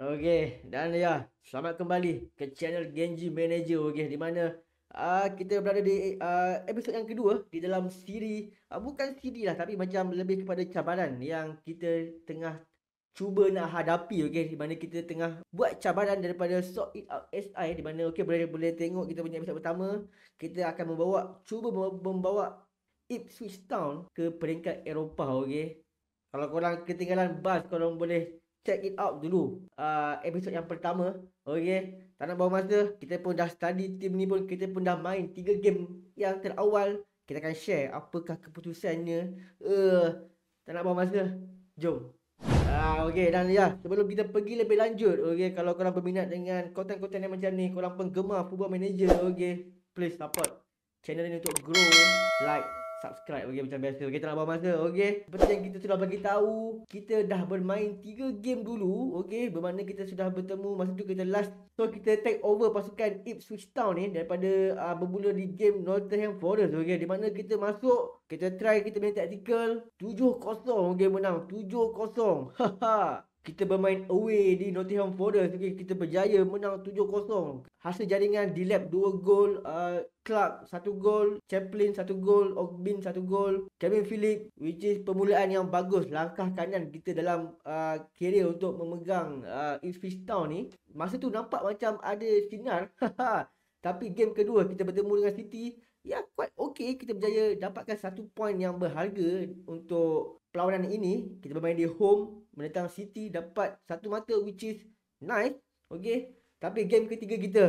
Okey, dan ya, selamat kembali ke channel Genji Manager okey di mana uh, kita berada di uh, episod yang kedua di dalam siri uh, bukan siri lah tapi macam lebih kepada cabaran yang kita tengah cuba nak hadapi okey di mana kita tengah buat cabaran daripada sort SI di mana okey boleh boleh tengok kita punya episod pertama kita akan membawa cuba membawa Ipswich Town ke peringkat Eropah okey kalau korang ketinggalan bas korang boleh check it out dulu uh, ah, episod yang pertama okey eh? tak nak bawa masa kita pun dah study team ni pun kita pun dah main tiga game yang terawal kita akan share apakah keputusannya uh, tak nak bawa masa jom Ah, okey dan ya lah. sebelum kita pergi lebih lanjut okey kalau korang berminat dengan konten-konten yang macam ni korang penggemar football manager okey please support channel ini untuk grow like subscribe okay, macam biasa kita nak buang masa okey seperti yang kita sudah bagi tahu kita dah bermain 3 game dulu okey bermakna kita sudah bertemu masa tu kita last so kita take over pasukan Ipswich Town ni daripada uh, bermula di game Nottingham Forest okey di mana kita masuk kita try kita main tactical 7-0 game menang 7-0 haha kita bermain away di Nottingham Forest okay, Kita berjaya menang 7-0 Hasil jaringan di lap 2 gol uh, Clark 1 gol Chaplin 1 gol Ogbin 1 gol Kevin Phillips Which is permulaan yang bagus Langkah kanan kita dalam uh, Career untuk memegang uh, Ipswich Town ni Masa tu nampak macam ada sinar Tapi game kedua kita bertemu dengan City Ya quite okay Kita berjaya dapatkan satu point yang berharga Untuk pelawanan ini Kita bermain di home menentang City dapat satu mata which is nice. Okay. Tapi game ketiga kita.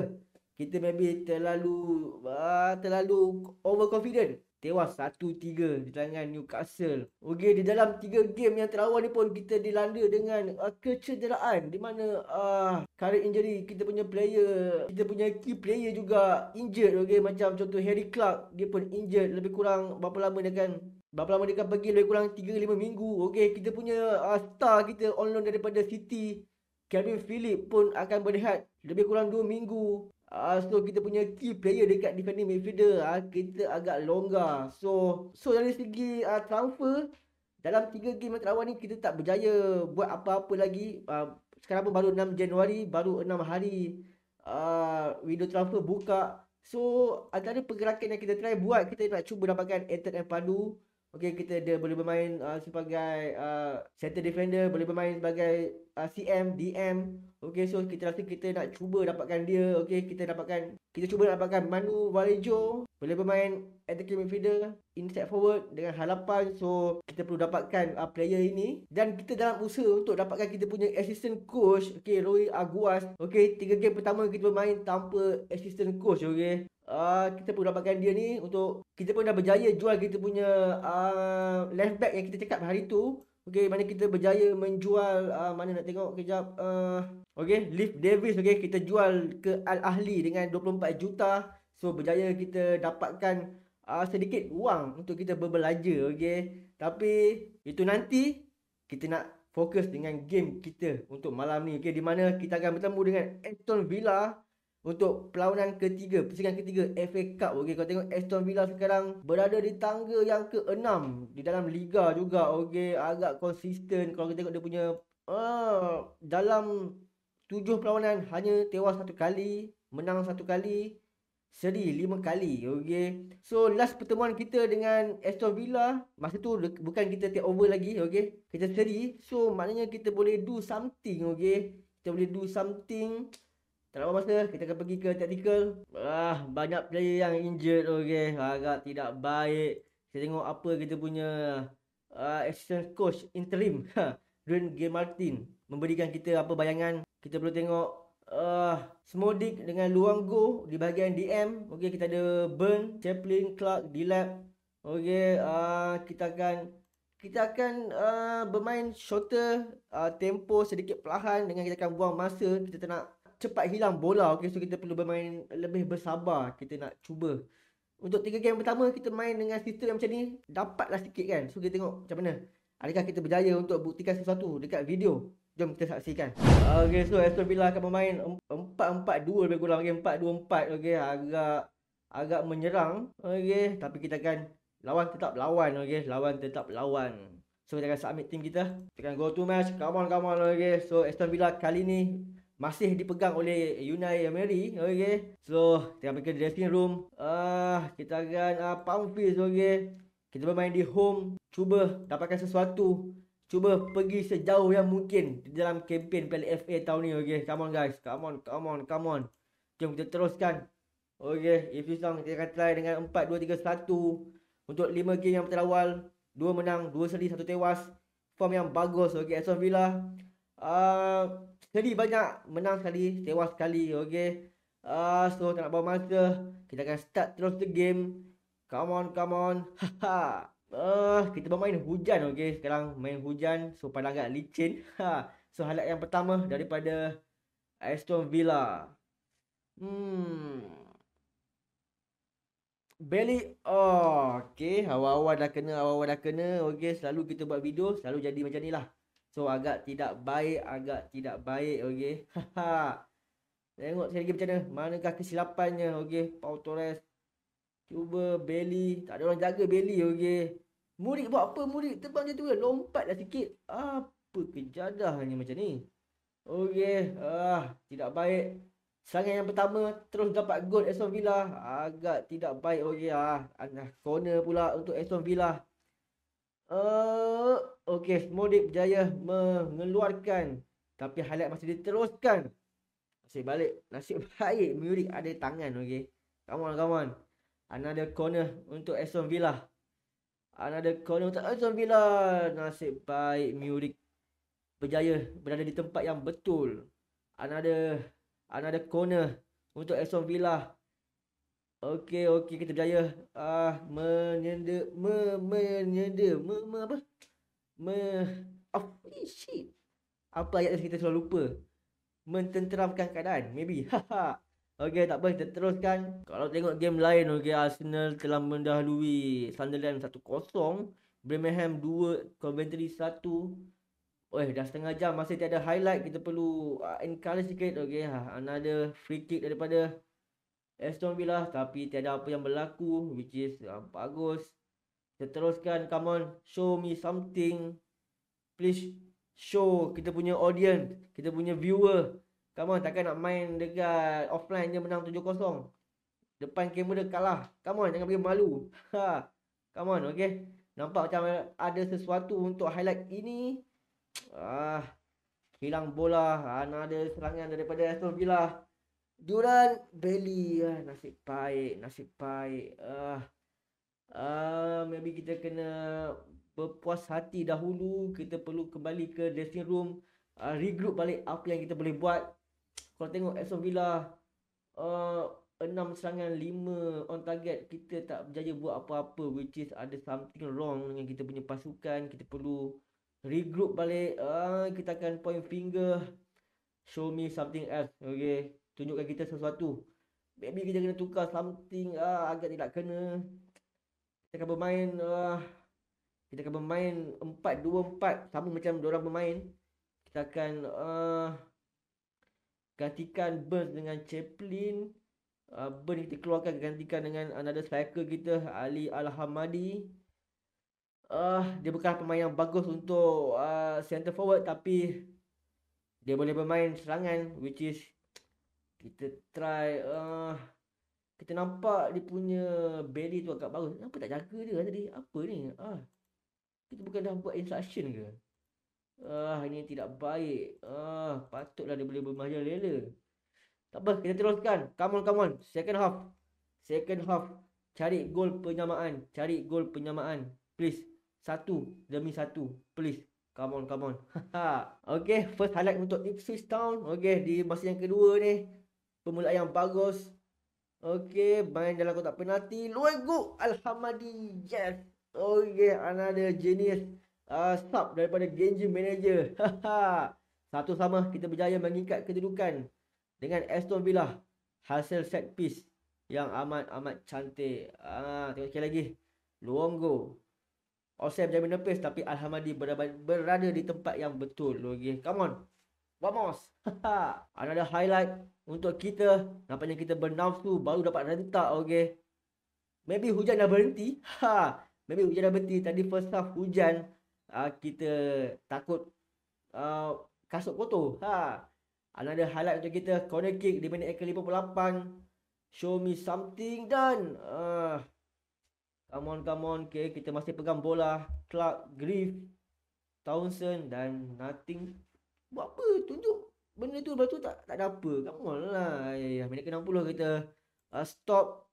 Kita maybe terlalu uh, terlalu overconfident. Tewas 1-3 di tangan Newcastle. Okay. Di dalam tiga game yang terawal ni pun kita dilanda dengan uh, kecederaan. Di mana uh, current injury kita punya player. Kita punya key player juga injured. Okay. Macam contoh Harry Clark. Dia pun injured lebih kurang berapa lama dia Berapa lama dia akan pergi lebih kurang 3-5 minggu Okay kita punya uh, star kita on loan daripada City Kevin Philip pun akan berehat lebih kurang 2 minggu uh, So kita punya key player dekat defending midfielder uh, Kita agak longgar So so dari segi uh, transfer Dalam 3 game terawal ni kita tak berjaya buat apa-apa lagi uh, Sekarang pun baru 6 Januari baru 6 hari uh, Window transfer buka So antara pergerakan yang kita try buat Kita nak cuba dapatkan Ethan Empadu Okey kita dia boleh bermain uh, sebagai uh, center defender, boleh bermain sebagai uh, CM, DM. Okey so kita rasa kita nak cuba dapatkan dia. Okey kita dapatkan, kita cuba dapatkan Manu Valejo. Boleh bermain attacking midfielder, inside forward dengan halapan. So, kita perlu dapatkan uh, player ini. Dan kita dalam usaha untuk dapatkan kita punya assistant coach, Okey, Roy Aguas. Okey tiga game pertama kita bermain tanpa assistant coach, okay uh, kita pun dapatkan dia ni untuk kita pun dah berjaya jual kita punya uh, ah, left back yang kita cakap hari tu. Okey, mana kita berjaya menjual uh, mana nak tengok kejap uh, okey, Leif Davis okey kita jual ke Al Ahli dengan 24 juta. So berjaya kita dapatkan uh, sedikit wang untuk kita berbelanja okey. Tapi itu nanti kita nak fokus dengan game kita untuk malam ni okey di mana kita akan bertemu dengan Aston Villa untuk perlawanan ketiga, pusingan ketiga FA Cup. Okey, kalau tengok Aston Villa sekarang berada di tangga yang ke-6 di dalam liga juga. Okey, agak konsisten kalau kita tengok dia punya uh, dalam tujuh perlawanan hanya tewas satu kali, menang satu kali, seri lima kali. Okey. So last pertemuan kita dengan Aston Villa masa tu bukan kita take over lagi, okey. Kita seri. So maknanya kita boleh do something, okey. Kita boleh do something. Tak lama masa, kita akan pergi ke tactical. Ah, banyak player yang injured, okay. Agak tidak baik. Kita tengok apa kita punya uh, assistant coach interim, ha, Dwayne Gil Martin. Memberikan kita apa bayangan. Kita perlu tengok uh, ah, smodik dengan Luang Go di bahagian DM. Okay, kita ada Burn, Chaplin, Clark, D-Lab. Okay, uh, ah, kita akan kita akan uh, bermain shorter uh, tempo sedikit perlahan dengan kita akan buang masa kita tak nak cepat hilang bola okey so kita perlu bermain lebih bersabar kita nak cuba untuk tiga game pertama kita main dengan sistem yang macam ni dapatlah sikit kan so kita tengok macam mana adakah kita berjaya untuk buktikan sesuatu dekat video jom kita saksikan okey so Aston Villa akan bermain 4-4-2 lebih kurang okey 4-2-4 okey agak agak menyerang okey tapi kita akan lawan tetap lawan okey lawan tetap lawan so kita akan submit team kita kita akan go to match come on come on okey so Aston Villa kali ni masih dipegang oleh Unai Emery okey so kita pergi ke dressing room ah uh, kita akan uh, pump fist okey kita bermain di home cuba dapatkan sesuatu cuba pergi sejauh yang mungkin di dalam kempen Piala FA tahun ni okey come on guys come on come on come on jom kita teruskan okey if you song kita akan try dengan 4 2 3 1 untuk 5 game yang terawal 2 menang 2 seri 1 tewas form yang bagus okey Aston Villa uh, jadi banyak Menang sekali Tewas sekali Okay uh, So tak nak bawa masa Kita akan start terus the game Come on come on Haha uh, Kita bermain hujan okay Sekarang main hujan So pandang agak licin ha. So highlight yang pertama Daripada Aston Villa Hmm Belly oh, Okay Awal-awal dah kena Awal-awal dah kena Okay Selalu kita buat video Selalu jadi macam ni lah So agak tidak baik Agak tidak baik Okay Haha Tengok saya lagi macam mana Manakah kesilapannya Okay Pau Torres Cuba Belly Tak ada orang jaga Belly Okay Murid buat apa murid Terbang macam tu ke Lompatlah sikit Apa kejadahnya macam ni Okay ah, Tidak baik Serangan yang pertama Terus dapat gol Aston Villa Agak tidak baik Okay ah, Corner pula Untuk Aston Villa Uh, eh, okay, Smodik berjaya mengeluarkan. Tapi highlight masih diteruskan. Nasib balik. Nasib baik. Murik ada tangan. okey Come on, come on. Another corner untuk Aston Villa. Another corner untuk Aston Villa. Nasib baik. Murik berjaya berada di tempat yang betul. Another, another corner untuk Aston Villa. Okey okey kita berjaya ah menyenda me, menyenda me, me, apa? Me oh, eh, shit. Apa ayat kita selalu lupa? Mententeramkan keadaan maybe. Haha. okey tak apa kita teruskan. Kalau tengok game lain okey Arsenal telah mendahului Sunderland 1-0, Birmingham 2 Coventry 1. Oi, dah setengah jam masih tiada highlight kita perlu uh, encourage sikit okey ha another free kick daripada Aston Villa tapi tiada apa yang berlaku which is uh, bagus. Seteruskan come on show me something. Please show kita punya audience, kita punya viewer. Come on takkan nak main dekat offline je menang 7-0. Depan kamera kalah. Come on jangan bagi malu. Ha. Come on okay. Nampak macam ada sesuatu untuk highlight ini. Ah, hilang bola. Ah, ada serangan daripada Aston Villa. Duran Belly ah, nasib baik nasib baik ah ah maybe kita kena berpuas hati dahulu kita perlu kembali ke dressing room ah, regroup balik apa yang kita boleh buat kalau tengok Aston Villa ah, 6 serangan lima on target kita tak berjaya buat apa-apa which is ada something wrong dengan kita punya pasukan kita perlu regroup balik ah, kita akan point finger show me something else okay tunjukkan kita sesuatu maybe kita kena tukar something uh, agak tidak kena kita akan bermain uh, kita akan bermain 4-2-4 sama macam diorang bermain kita akan uh, gantikan Burns dengan Chaplin uh, Burns kita keluarkan gantikan dengan another striker kita Ali Alhamadi uh, dia bukan pemain yang bagus untuk uh, center forward tapi dia boleh bermain serangan which is kita try uh, kita nampak dia punya belly tu agak bagus kenapa tak jaga dia kan tadi apa ni ah uh, kita bukan dah buat instruction ke ah uh, ini tidak baik ah uh, patutlah dia boleh bermajar lele tak apa kita teruskan come on come on second half second half cari gol penyamaan cari gol penyamaan please satu demi satu please Come on, come on. Ha, ha. okay, first highlight untuk Ipswich Town. Okay, di masa yang kedua ni, permulaan yang bagus. okay. main dalam kotak penalti. Luar go Alhamadi. Yes. Okey, another genius. Uh, stop daripada Genji Manager. Satu sama kita berjaya mengikat kedudukan dengan Aston Villa. Hasil set piece yang amat-amat cantik. Ah, tengok sekali lagi. Luongo. Osep jadi menepis tapi Alhamadi berada, berada di tempat yang betul. Luongo. Come on. Vamos. ada highlight untuk kita. Nampaknya kita bernafsu baru dapat rentak. Okay. Maybe hujan dah berhenti. Ha. Maybe hujan dah berhenti. Tadi first half hujan. Uh, kita takut uh, kasut kotor. Ha. Ada ada highlight untuk kita. Corner kick di minit ke-58. Show me something dan, Uh, come on, come on. Okay, kita masih pegang bola. Clark, Griff, Townsend dan nothing Buat apa? Tunjuk benda tu lepas tu tak tak ada apa. Come on lah. Minit ke 60 kita uh, stop.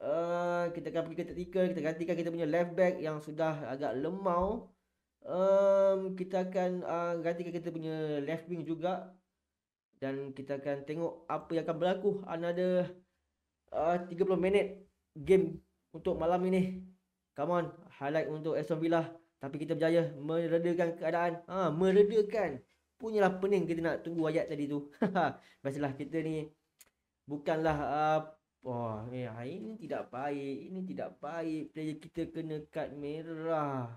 Uh, kita akan pergi ke tactical. Kita gantikan kita punya left back yang sudah agak lemau. Um, kita akan uh, gantikan kita punya left wing juga. Dan kita akan tengok apa yang akan berlaku. Another uh, 30 minit game untuk malam ini. Come on. Highlight untuk Aston Villa. Tapi kita berjaya meredakan keadaan. Ha, meredakan punyalah pening kita nak tunggu ayat tadi tu. Biasalah kita ni bukanlah apa uh, oh, eh, ah, ini tidak baik, ini tidak baik. Player kita kena kad merah.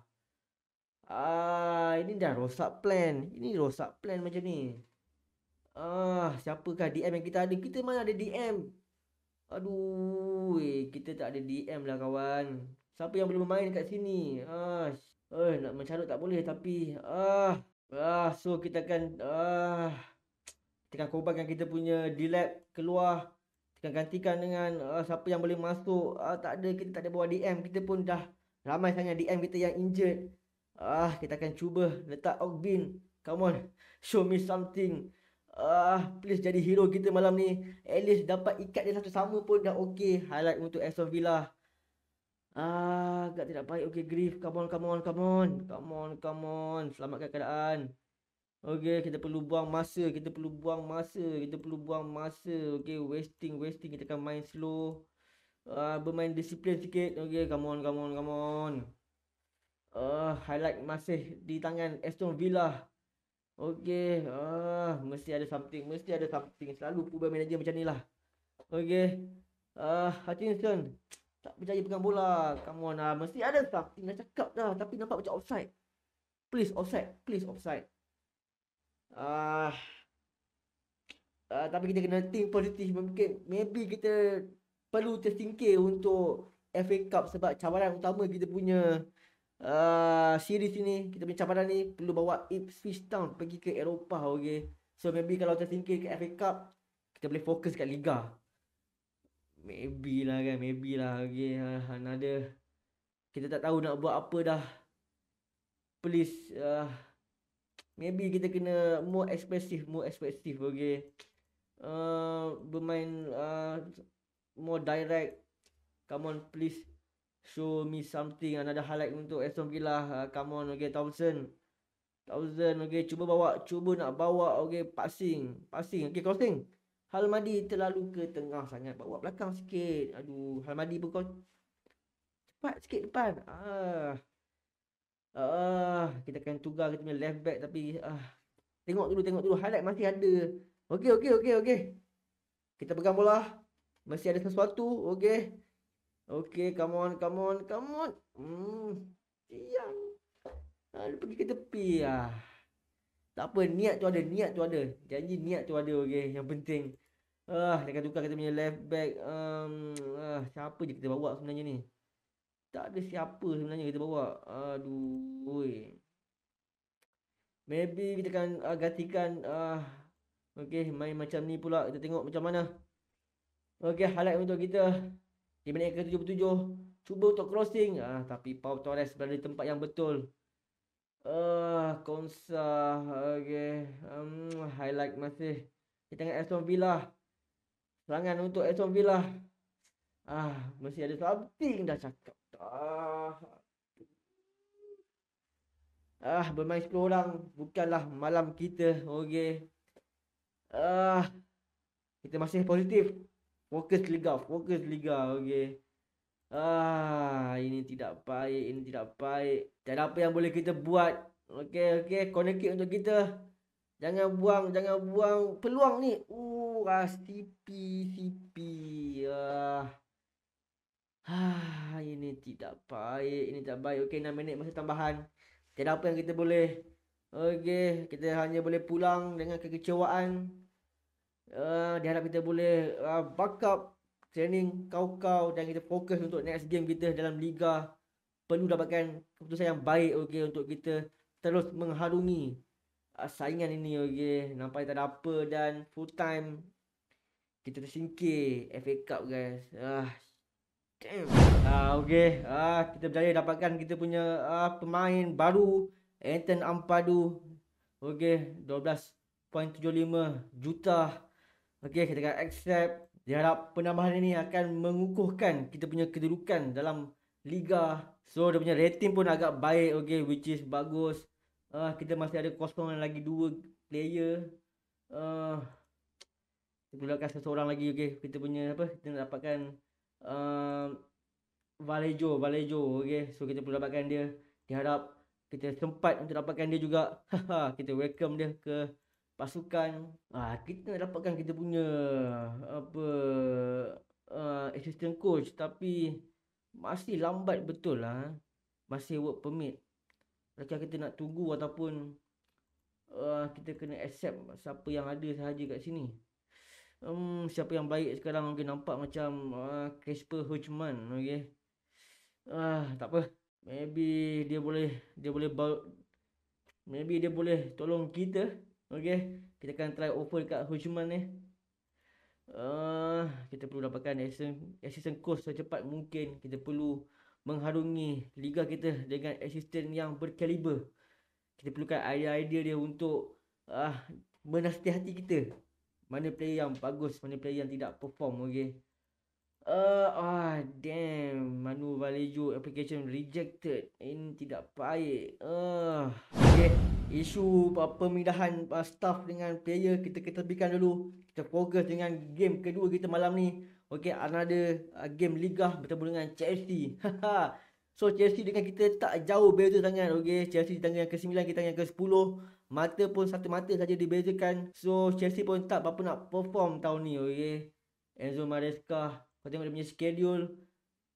Ah, ini dah rosak plan. Ini rosak plan macam ni. Ah, siapakah DM yang kita ada? Kita mana ada DM? Aduh, eh, kita tak ada DM lah kawan. Siapa yang belum main kat sini? Ah, eh, nak mencarut tak boleh tapi ah Ah, so kita akan ah kita akan korbankan kita punya d keluar kita akan gantikan dengan uh, siapa yang boleh masuk ah, tak ada kita tak ada bawa DM kita pun dah ramai sangat DM kita yang injured ah kita akan cuba letak Ogbin come on show me something ah please jadi hero kita malam ni at least dapat ikat dia satu sama pun dah okey highlight untuk Aston Villa Ah, agak tidak baik. Okey, grief. Come on, come on, come on. Come on, come on. Selamatkan keadaan. Okey, kita perlu buang masa. Kita perlu buang masa. Kita perlu buang masa. Okey, wasting, wasting. Kita akan main slow. Ah, bermain disiplin sikit. Okey, come on, come on, come on. Uh, highlight masih di tangan Aston Villa. Okey, Ah, mesti ada something. Mesti ada something. Selalu pula manager macam ni lah. Okey. Ah, Hutchinson. Hutchinson tak berjaya pegang bola. Come on lah. Mesti ada staff. Tinggal cakap dah. Tapi nampak macam offside. Please offside. Please offside. Ah. Uh, uh, tapi kita kena think positif. Mungkin maybe kita perlu tersingkir untuk FA Cup. Sebab cabaran utama kita punya uh, series ini Kita punya cabaran ni. Perlu bawa Ipswich Town pergi ke Eropah. Okay. So maybe kalau tersingkir ke FA Cup. Kita boleh fokus kat Liga. Maybe lah kan Maybe lah Okay uh, ah, Another Kita tak tahu nak buat apa dah Please uh, Maybe kita kena More expressive More expressive Okay uh, Bermain uh, More direct Come on please Show me something Another highlight untuk Aston Villa uh, Come on okay Thompson Thousand okay cuba bawa cuba nak bawa okay passing passing okay crossing Halmadi terlalu ke tengah sangat bawa belakang sikit aduh Halmadi pun kau cepat sikit depan ah ah kita akan tugas kita punya left back tapi ah tengok dulu tengok dulu highlight masih ada okey okey okey okey kita pegang bola masih ada sesuatu okey okey come on come on come on hmm siang ah pergi ke tepi ah tak apa niat tu ada niat tu ada janji niat tu ada okey yang penting Ah, dia akan tukar kita punya left back. Um, ah, siapa je kita bawa sebenarnya ni? Tak ada siapa sebenarnya kita bawa. Aduh. Oi. Maybe kita akan uh, gantikan ah uh, Okay, main macam ni pula. Kita tengok macam mana. Okay, highlight untuk kita. Di minit ke-77. Cuba untuk crossing. Ah, uh, tapi Pau Torres berada di tempat yang betul. Ah, uh, Konsa. Okay. Um, hmm, highlight masih. Kita tengok Aston Villa serangan untuk Aston Villa. Ah, mesti ada something dah cakap. Ah. Ah, bermain 10 orang bukanlah malam kita. Okey. Ah. Kita masih positif. Fokus Liga, fokus Liga. Okey. Ah, ini tidak baik, ini tidak baik. Tak ada apa yang boleh kita buat. Okey, okey, corner untuk kita. Jangan buang, jangan buang peluang ni. Uh kuras tipi tipi ah uh. ah ini tidak baik ini tak baik okey 6 minit masa tambahan tiada apa yang kita boleh okey kita hanya boleh pulang dengan kekecewaan uh, diharap kita boleh uh, ah, backup training kau-kau dan kita fokus untuk next game kita dalam liga perlu dapatkan keputusan yang baik okey untuk kita terus mengharungi Ah, saingan ini okey nampak tak ada apa dan full time kita tersingkir FA Cup guys ah damn ah okey ah kita berjaya dapatkan kita punya ah, pemain baru Anton Ampadu okey 12.75 juta okey kita akan accept diharap penambahan ini akan mengukuhkan kita punya kedudukan dalam liga so dia punya rating pun agak baik okey which is bagus uh, kita masih ada kosong lagi dua player uh, kita perlukan seseorang lagi okay. kita punya apa kita nak dapatkan uh, Vallejo, Valejo okey so kita perlu dapatkan dia diharap kita sempat untuk dapatkan dia juga kita welcome dia ke pasukan uh, kita nak dapatkan kita punya apa uh, assistant coach tapi masih lambat betul lah masih work permit macam kita nak tunggu ataupun uh, kita kena accept siapa yang ada sahaja kat sini. Um, siapa yang baik sekarang mungkin nampak macam uh, Casper uh, Hutchman. Okay. Uh, ah, tak apa. Maybe dia boleh dia boleh bau, maybe dia boleh tolong kita. Okay. Kita akan try offer kat Hutchman ni. Uh, kita perlu dapatkan assistant, assistant coach secepat mungkin. Kita perlu mengharungi liga kita dengan asisten yang berkaliber. Kita perlukan idea-idea dia untuk uh, menasihati kita. Mana player yang bagus, mana player yang tidak perform, okey. Ah, uh, oh, damn. Manu Valejo application rejected. Ini tidak baik. Ah. Uh. Okay. Isu pemindahan ah, staff dengan player kita kita ketepikan dulu. Kita fokus dengan game kedua kita malam ni. Okay, another uh, game Liga bertemu dengan Chelsea. so, Chelsea dengan kita tak jauh beza sangat. Okay, Chelsea di tangga yang ke-9, kita tangga yang ke-10. Mata pun satu mata saja dibezakan. So, Chelsea pun tak apa-apa nak perform tahun ni. Okay. Enzo Maresca. Kau tengok dia punya schedule.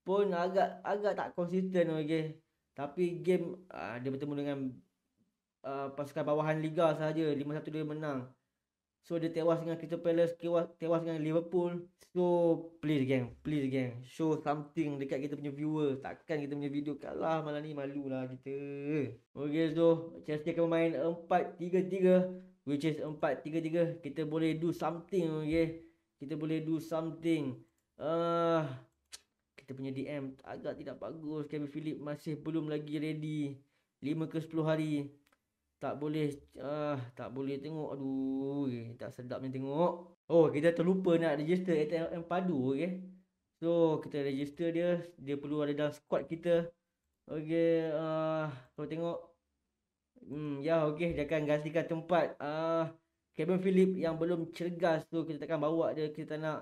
Pun agak agak tak konsisten. Okay. Tapi game uh, dia bertemu dengan uh, pasukan bawahan Liga saja 5-1 dia menang. So dia tewas dengan Crystal Palace, tewas, tewas dengan Liverpool. So please gang, please gang, show something dekat kita punya viewer. Takkan kita punya video kalah malam ni malu lah kita. Okay so Chelsea akan main 4-3-3. Which is 4-3-3. Kita boleh do something okay. Kita boleh do something. Ah, uh, kita punya DM agak tidak bagus. Kevin Phillips masih belum lagi ready. 5 ke 10 hari tak boleh ah tak boleh tengok aduh eh, tak sedap ni tengok oh kita terlupa nak register ATM padu okey so kita register dia dia perlu ada dalam squad kita okey ah kau tengok hmm ya okey dia akan gantikan tempat ah Kevin Philip yang belum cergas tu kita takkan bawa dia kita tak nak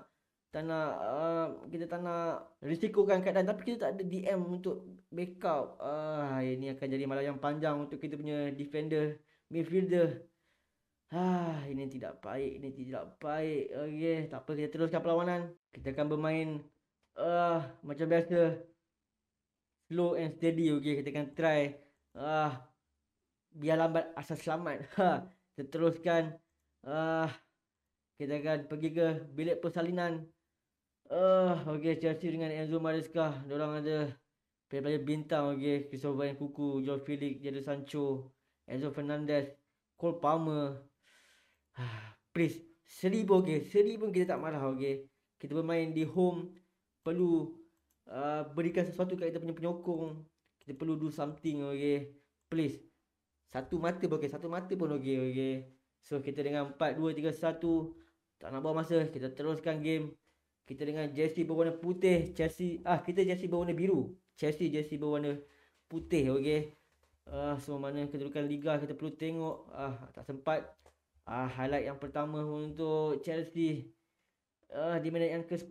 tak nak uh, kita tak nak risikokan keadaan tapi kita tak ada DM untuk backup uh, ah, ini akan jadi malam yang panjang untuk kita punya defender midfielder ha uh, ini tidak baik ini tidak baik okey tak apa kita teruskan perlawanan kita akan bermain uh, macam biasa slow and steady okey kita akan try uh, biar lambat asal selamat ha kita teruskan uh, kita akan pergi ke bilik persalinan Uh, ah, okay, Chelsea dengan Enzo Mariska, Diorang ada pelbagai bintang. Okay, Christopher Van Kuku, Joe Felix, Jadon Sancho, Enzo Fernandez, Cole Palmer. Uh, please, seri pun okay. Seri pun kita tak marah. Okay, kita bermain di home. Perlu uh, berikan sesuatu kepada kita punya penyokong. Kita perlu do something. Okay, please. Satu mata pun okay. Satu mata pun okay. Okay. So, kita dengan 4, 2, 3, 1. Tak nak bawa masa. Kita teruskan game kita dengan jersey berwarna putih Chelsea ah kita jersey berwarna biru Chelsea jersey berwarna putih okey ah semua mana kedudukan liga kita perlu tengok ah tak sempat ah highlight yang pertama untuk Chelsea ah di minit yang ke-10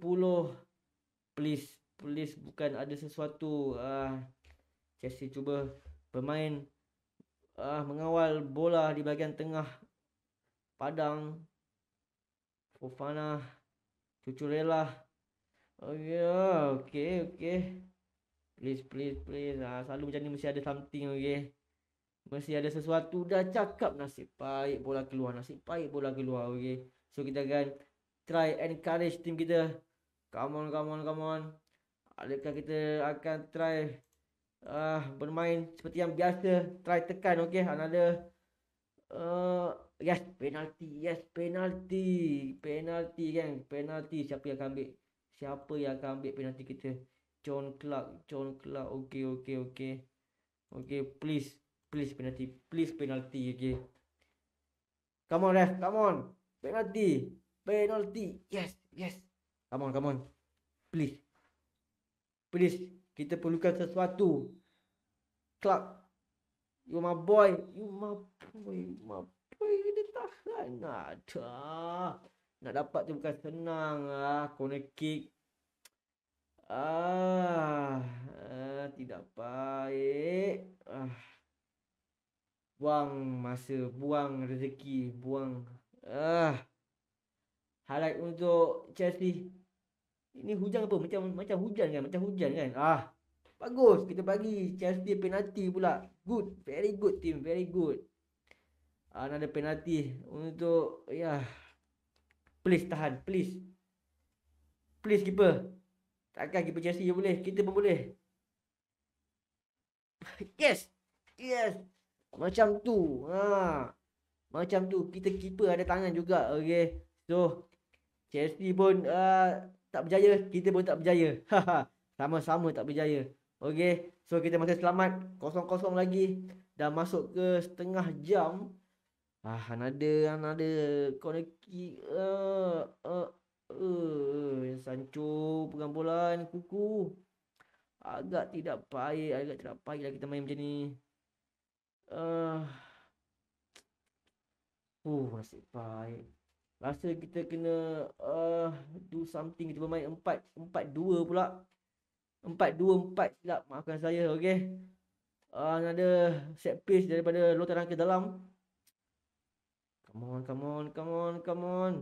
please please bukan ada sesuatu ah Chelsea cuba bermain ah mengawal bola di bahagian tengah padang Fofana cucu rela oh yeah okay okay please please please ah selalu macam ni mesti ada something okey mesti ada sesuatu dah cakap nasib baik bola keluar nasib baik bola keluar okey so kita akan try encourage team kita come on come on come on adakah kita akan try ah uh, bermain seperti yang biasa try tekan okey another Uh, yes, penalti. Yes, penalti. Penalti kan. Penalti siapa yang akan ambil. Siapa yang akan ambil penalti kita. John Clark. John Clark. Okay, okay, okay. Okay, please. Please penalti. Please penalti. Okay. Come on, ref. Come on. Penalti. Penalti. Yes, yes. Come on, come on. Please. Please. Kita perlukan sesuatu. Clark. You my boy. You my Memang peritahan lah. Dah. Nak dapat tu bukan senang lah. Corner kick. Ah, ah tidak baik. Ah. Buang masa, buang rezeki, buang. Ah. halak untuk Chelsea. Ini hujan apa? Macam macam hujan kan? Macam hujan kan? Ah. Bagus, kita bagi Chelsea penalti pula. Good, very good team, very good uh, ada penalti untuk ya yeah. please tahan please please keeper takkan keeper Chelsea yang boleh kita pun boleh yes yes macam tu ha macam tu kita keeper ada tangan juga okay. so Chelsea pun uh, tak berjaya kita pun tak berjaya sama-sama tak berjaya okay. so kita masih selamat kosong kosong lagi dah masuk ke setengah jam Ah, another, another corner kick. Ah, eh, ah, eh, uh, eh, Sancho pegang bola kuku. Agak tidak baik, agak tidak baiklah kita main macam ni. Uh, uh, nasib baik. Rasa kita kena uh, do something kita bermain 4 4-2 pula. 4-2-4 silap maafkan saya okay? uh, ada set piece daripada lontaran ke dalam. Come on, come on, come on, come on.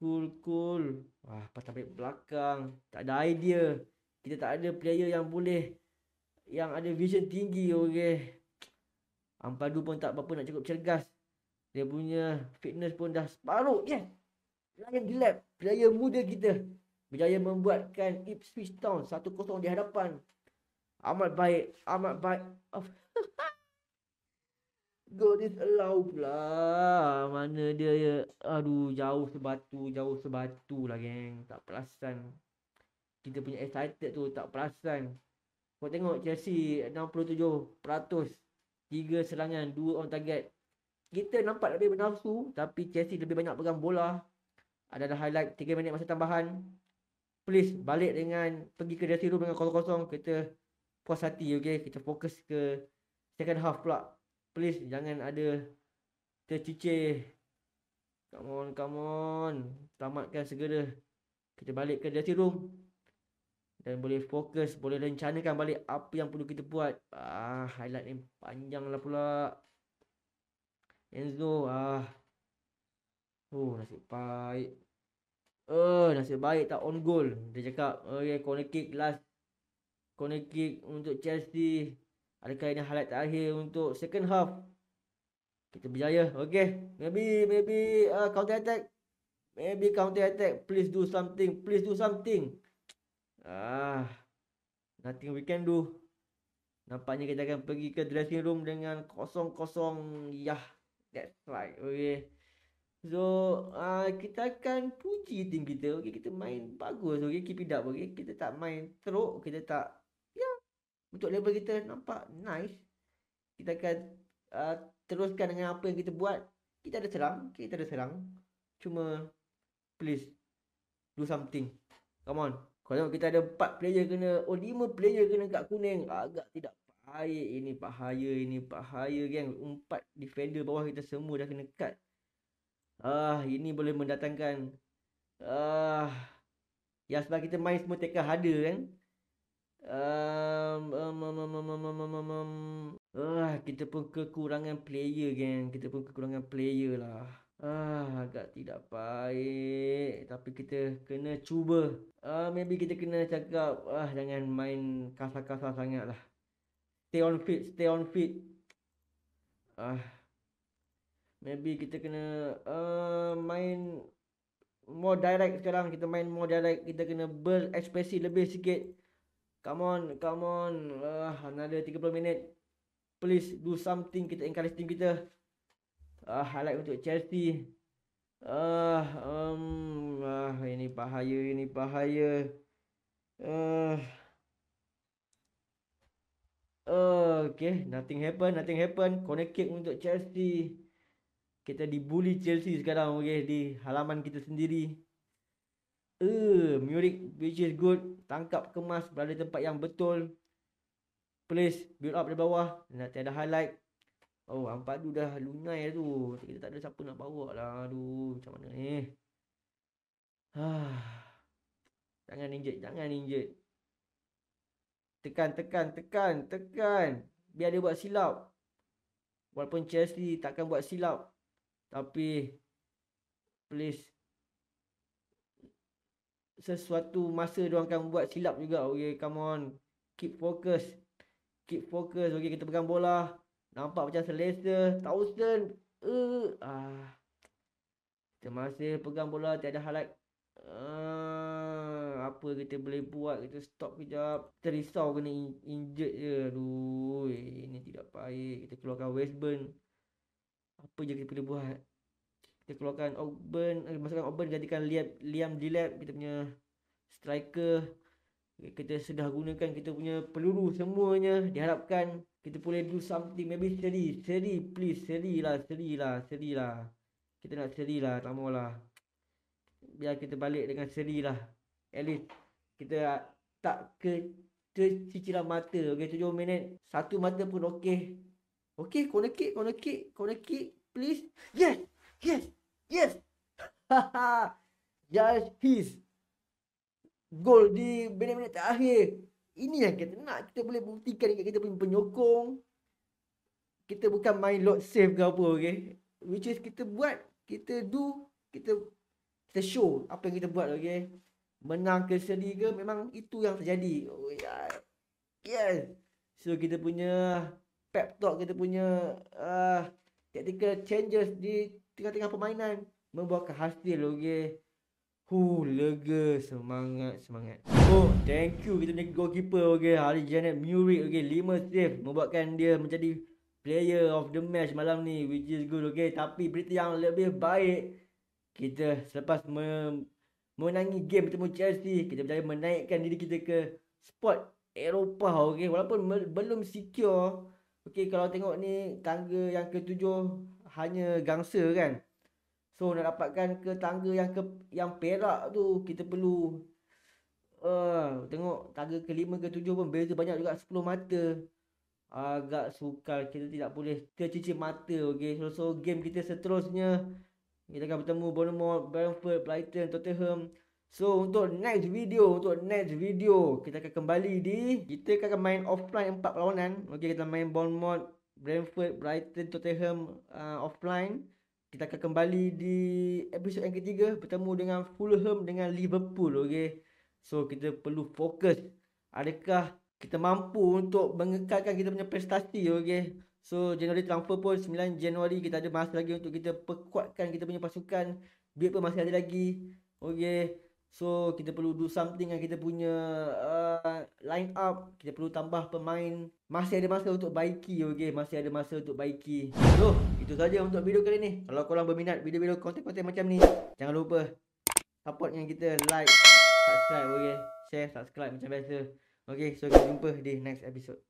Cool, cool. Wah, patah balik belakang. Tak ada idea. Kita tak ada player yang boleh. Yang ada vision tinggi, okay. Ampadu pun tak apa-apa nak cukup cergas. Dia punya fitness pun dah separuh. Yeah. Ya. Lion Gillab. Player muda kita. Berjaya membuatkan Ipswich Town 1-0 di hadapan. Amat baik. Amat baik. Oh. God is disallow lah, Mana dia ya. Aduh jauh sebatu. Jauh sebatu lah geng. Tak perasan. Kita punya excited tu tak perasan. Kau tengok Chelsea 67%. Tiga serangan. Dua on target. Kita nampak lebih bernafsu. Tapi Chelsea lebih banyak pegang bola. Ada ada highlight. Tiga minit masa tambahan. Please balik dengan. Pergi ke dressing room dengan kosong-kosong. Kita puas hati okay. Kita fokus ke second half pula. Please jangan ada tercicir. Come on, come on. Tamatkan segera. Kita balik ke dressing room. Dan boleh fokus, boleh rencanakan balik apa yang perlu kita buat. Ah, highlight ni panjanglah pula. Enzo, ah. Oh, nasib baik. Oh, nasib baik tak on goal. Dia cakap, okay, corner kick last. Corner kick untuk Chelsea. Adakah ini highlight terakhir untuk second half? Kita berjaya. Okay. Maybe, maybe uh, counter attack. Maybe counter attack. Please do something. Please do something. Ah, Nothing we can do. Nampaknya kita akan pergi ke dressing room dengan kosong-kosong. Yah. That's right. Okay. So, uh, kita akan puji tim kita. Okay, kita main bagus. Okay, keep it up. Okay, kita tak main teruk. Kita tak untuk level kita nampak nice Kita akan uh, teruskan dengan apa yang kita buat Kita ada serang, kita ada serang Cuma please do something Come on Kalau kita ada 4 player kena, oh 5 player kena kat kuning Agak tidak bahaya ini, bahaya ini, bahaya geng 4 defender bawah kita semua dah kena cut Ah, ini boleh mendatangkan Ah, ya sebab kita main semua teka harder kan um, um, um, um, um, um, um, um, um. Uh, kita pun kekurangan player geng kita pun kekurangan player lah Ah, agak tidak baik Tapi kita kena cuba ah, Maybe kita kena cakap ah, Jangan main kasar-kasar sangat lah Stay on fit, stay on fit ah, Maybe kita kena uh, main More direct sekarang Kita main more direct Kita kena berekspresi lebih sikit Come on, come on. Uh, another 30 minit. Please do something kita encourage team kita. Ah, uh, highlight untuk Chelsea. Ah, uh, um, ah, uh, ini bahaya, ini bahaya. Ah. Uh, okay, nothing happen, nothing happen. Corner kick untuk Chelsea. Kita dibuli Chelsea sekarang, okay, di halaman kita sendiri. Uh, eh, Murik which is good. Tangkap kemas berada tempat yang betul. Please build up di bawah. Nanti ada highlight. Oh, Ampadu dah lunai tu. Kita tak ada siapa nak bawa lah. Aduh, macam mana ni? Eh? jangan injek, jangan injek. Tekan, tekan, tekan, tekan. Biar dia buat silap. Walaupun Chelsea takkan buat silap. Tapi, please sesuatu masa dia akan buat silap juga. okey come on. Keep focus. Keep focus. okey kita pegang bola. Nampak macam selesa. Thousand. Uh, ah. Kita masih pegang bola. Tiada highlight. Uh, apa kita boleh buat Kita stop kejap terisau risau kena in- injured je Aduh Ini tidak baik Kita keluarkan Westburn Apa je kita boleh buat kita keluarkan Ogben eh, masukkan Ogben gantikan Liam Liam Dilap kita punya striker eh, kita sudah gunakan kita punya peluru semuanya diharapkan kita boleh do something maybe seri seri please seri lah seri lah seri lah kita nak seri lah tak maulah biar kita balik dengan seri lah at least kita tak ke tercicilah mata okey 7 minit satu mata pun okey okey corner kick corner kick corner kick please yes yes Yes. Just his gol di benar-benar terakhir. Ini yang kita nak. Kita boleh buktikan dekat kita punya penyokong. Kita bukan main lot safe ke apa, okay? Which is kita buat, kita do, kita kita show apa yang kita buat, okay? Menang ke seri ke, memang itu yang terjadi. Oh, yeah. Yes. So, kita punya pep talk, kita punya uh, tactical changes di tengah-tengah permainan membuat hasil okey. Hu lega semangat semangat. Oh, thank you kita punya goalkeeper okey. Hari Janet Murray okey 5 save membuatkan dia menjadi player of the match malam ni which is good okey. Tapi berita yang lebih baik kita selepas memenangi game bertemu Chelsea, kita berjaya menaikkan diri kita ke spot Eropah okey. Walaupun belum secure Okey kalau tengok ni tangga yang ketujuh hanya gangsa kan. So nak dapatkan ke tangga yang ke yang perak tu kita perlu uh, tengok tangga ke-5 ke tujuh pun beza banyak juga sepuluh mata. Agak sukar kita tidak boleh tercicir mata okey. So, so game kita seterusnya kita akan bertemu Bournemouth, Brentford, Brighton, Tottenham. So untuk next video, untuk next video kita akan kembali di kita akan main offline empat perlawanan. Okey kita main Bournemouth, Brentford, Brighton, Tottenham uh, offline. Kita akan kembali di episod yang ketiga bertemu dengan Fulham dengan Liverpool okay. So kita perlu fokus adakah kita mampu untuk mengekalkan kita punya prestasi okay? So Januari transfer pun 9 Januari kita ada masa lagi untuk kita perkuatkan kita punya pasukan. Biar pun masih ada lagi. okay? So kita perlu do something dengan kita punya uh, line up Kita perlu tambah pemain Masih ada masa untuk baiki okay? Masih ada masa untuk baiki So itu saja untuk video kali ni Kalau korang berminat video-video konten-konten macam ni Jangan lupa support dengan kita Like, subscribe, okay? share, subscribe macam biasa Okay so kita jumpa di next episode